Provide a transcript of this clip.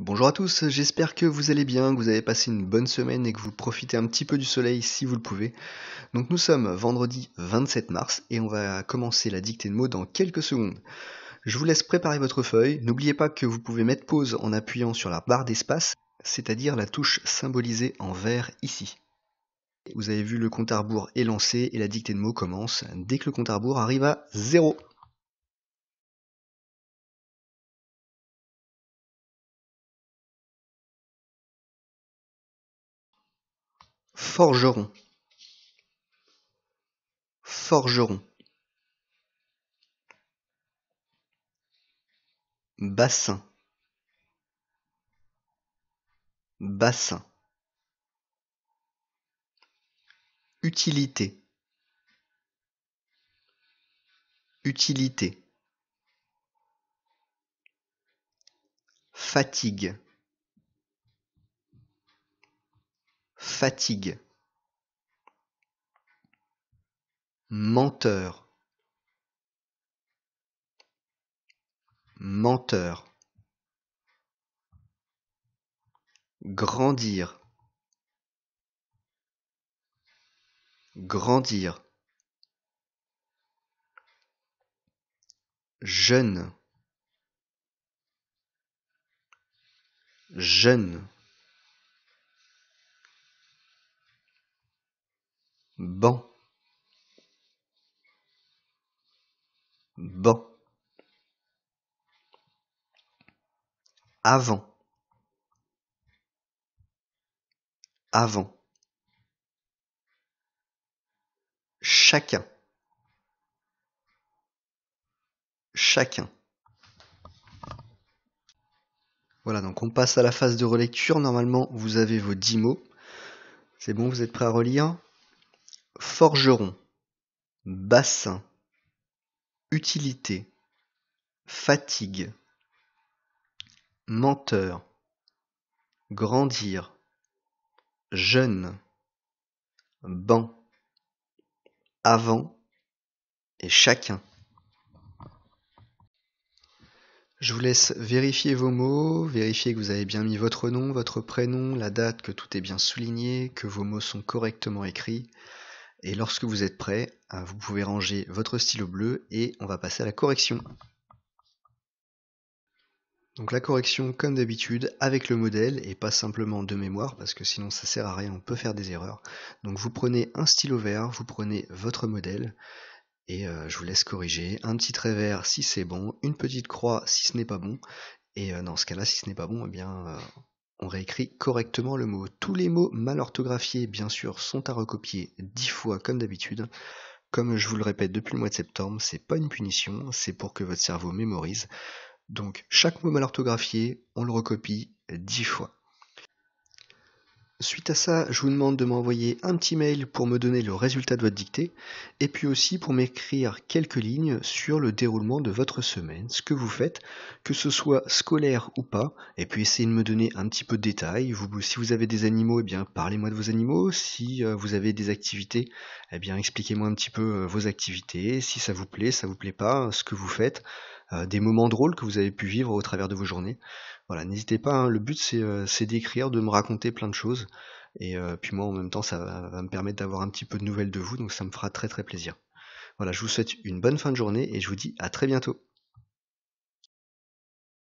Bonjour à tous, j'espère que vous allez bien, que vous avez passé une bonne semaine et que vous profitez un petit peu du soleil si vous le pouvez. Donc nous sommes vendredi 27 mars et on va commencer la dictée de mots dans quelques secondes. Je vous laisse préparer votre feuille, n'oubliez pas que vous pouvez mettre pause en appuyant sur la barre d'espace, c'est-à-dire la touche symbolisée en vert ici. Vous avez vu le compte à rebours est lancé et la dictée de mots commence dès que le compte à rebours arrive à zéro Forgeron Forgeron Bassin Bassin Utilité Utilité Fatigue fatigue. Menteur. Menteur. Grandir. Grandir. Jeune. Jeune. Bon. Bon. Avant. Avant. Chacun. Chacun. Voilà, donc on passe à la phase de relecture. Normalement, vous avez vos dix mots. C'est bon, vous êtes prêts à relire forgeron, bassin, utilité, fatigue, menteur, grandir, jeune, banc, avant et chacun. Je vous laisse vérifier vos mots, vérifier que vous avez bien mis votre nom, votre prénom, la date, que tout est bien souligné, que vos mots sont correctement écrits. Et lorsque vous êtes prêt, hein, vous pouvez ranger votre stylo bleu et on va passer à la correction. Donc la correction, comme d'habitude, avec le modèle et pas simplement de mémoire, parce que sinon ça sert à rien, on peut faire des erreurs. Donc vous prenez un stylo vert, vous prenez votre modèle, et euh, je vous laisse corriger. Un petit trait vert si c'est bon, une petite croix si ce n'est pas bon, et euh, dans ce cas-là, si ce n'est pas bon, eh bien euh, on réécrit correctement le mot. Tous les mots mal orthographiés, bien sûr, sont à recopier dix fois comme d'habitude. Comme je vous le répète depuis le mois de septembre, c'est pas une punition, c'est pour que votre cerveau mémorise. Donc chaque mot mal orthographié, on le recopie dix fois. Suite à ça, je vous demande de m'envoyer un petit mail pour me donner le résultat de votre dictée, et puis aussi pour m'écrire quelques lignes sur le déroulement de votre semaine, ce que vous faites, que ce soit scolaire ou pas, et puis essayez de me donner un petit peu de détails. si vous avez des animaux, eh bien parlez-moi de vos animaux. Si euh, vous avez des activités, eh bien expliquez-moi un petit peu euh, vos activités, si ça vous plaît, ça vous plaît pas, ce que vous faites. Euh, des moments drôles que vous avez pu vivre au travers de vos journées. Voilà, n'hésitez pas, hein. le but euh, c'est d'écrire, de me raconter plein de choses. Et euh, puis moi en même temps ça va me permettre d'avoir un petit peu de nouvelles de vous, donc ça me fera très très plaisir. Voilà, je vous souhaite une bonne fin de journée et je vous dis à très bientôt.